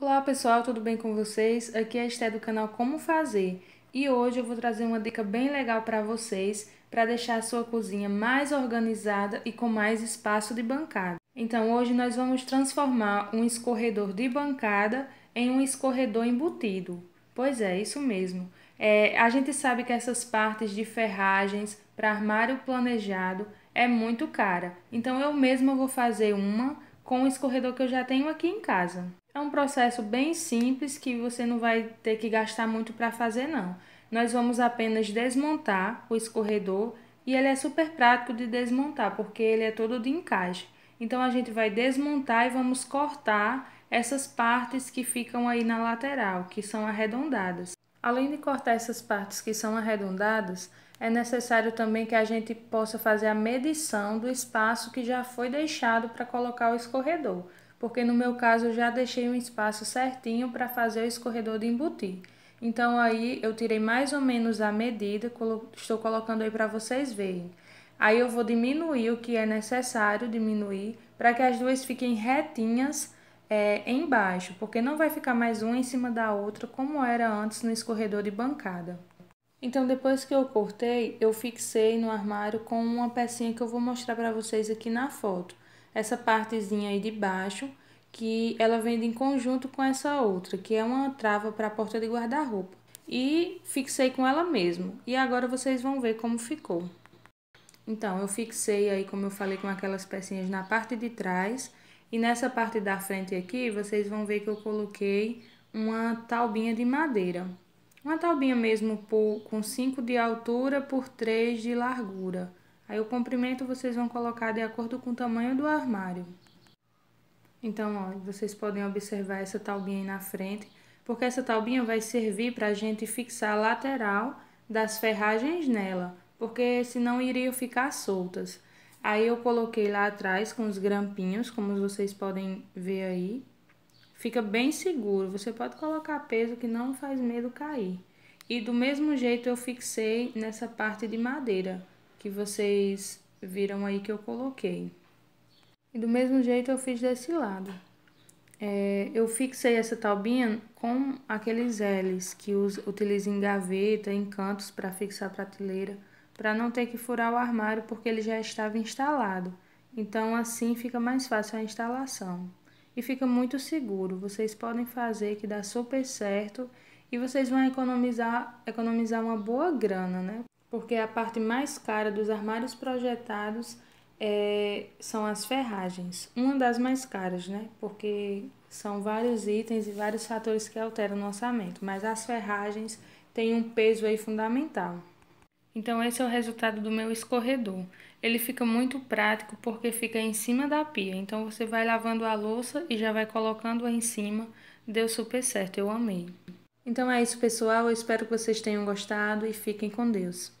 Olá pessoal, tudo bem com vocês? Aqui é a Esté do canal Como Fazer e hoje eu vou trazer uma dica bem legal para vocês para deixar a sua cozinha mais organizada e com mais espaço de bancada. Então hoje nós vamos transformar um escorredor de bancada em um escorredor embutido. Pois é, isso mesmo. É, a gente sabe que essas partes de ferragens para armário planejado é muito cara, então eu mesma vou fazer uma com o escorredor que eu já tenho aqui em casa. É um processo bem simples que você não vai ter que gastar muito para fazer não. Nós vamos apenas desmontar o escorredor e ele é super prático de desmontar porque ele é todo de encaixe. Então a gente vai desmontar e vamos cortar essas partes que ficam aí na lateral, que são arredondadas. Além de cortar essas partes que são arredondadas, é necessário também que a gente possa fazer a medição do espaço que já foi deixado para colocar o escorredor, porque no meu caso eu já deixei um espaço certinho para fazer o escorredor de embutir. Então aí eu tirei mais ou menos a medida, estou colocando aí para vocês verem. Aí eu vou diminuir o que é necessário diminuir para que as duas fiquem retinhas é, embaixo, porque não vai ficar mais uma em cima da outra como era antes no escorredor de bancada. Então, depois que eu cortei, eu fixei no armário com uma pecinha que eu vou mostrar para vocês aqui na foto. Essa partezinha aí de baixo, que ela vem em conjunto com essa outra, que é uma trava para a porta de guarda-roupa. E fixei com ela mesmo. E agora vocês vão ver como ficou. Então, eu fixei aí, como eu falei, com aquelas pecinhas na parte de trás e nessa parte da frente aqui, vocês vão ver que eu coloquei uma taubinha de madeira. Uma taubinha mesmo por, com 5 de altura por 3 de largura. Aí o comprimento vocês vão colocar de acordo com o tamanho do armário. Então, ó, vocês podem observar essa taubinha aí na frente, porque essa taubinha vai servir para a gente fixar a lateral das ferragens nela, porque senão iriam ficar soltas. Aí eu coloquei lá atrás com os grampinhos, como vocês podem ver aí. Fica bem seguro, você pode colocar peso que não faz medo cair. E do mesmo jeito eu fixei nessa parte de madeira, que vocês viram aí que eu coloquei. E do mesmo jeito eu fiz desse lado. É, eu fixei essa taubinha com aqueles L's que utilizam em gaveta, em cantos para fixar prateleira para não ter que furar o armário porque ele já estava instalado. Então assim fica mais fácil a instalação e fica muito seguro. Vocês podem fazer que dá super certo e vocês vão economizar, economizar uma boa grana, né? Porque a parte mais cara dos armários projetados é, são as ferragens, uma das mais caras, né? Porque são vários itens e vários fatores que alteram o orçamento, mas as ferragens têm um peso aí fundamental. Então esse é o resultado do meu escorredor. Ele fica muito prático porque fica em cima da pia. Então você vai lavando a louça e já vai colocando em cima. Deu super certo, eu amei. Então é isso, pessoal. Eu espero que vocês tenham gostado e fiquem com Deus.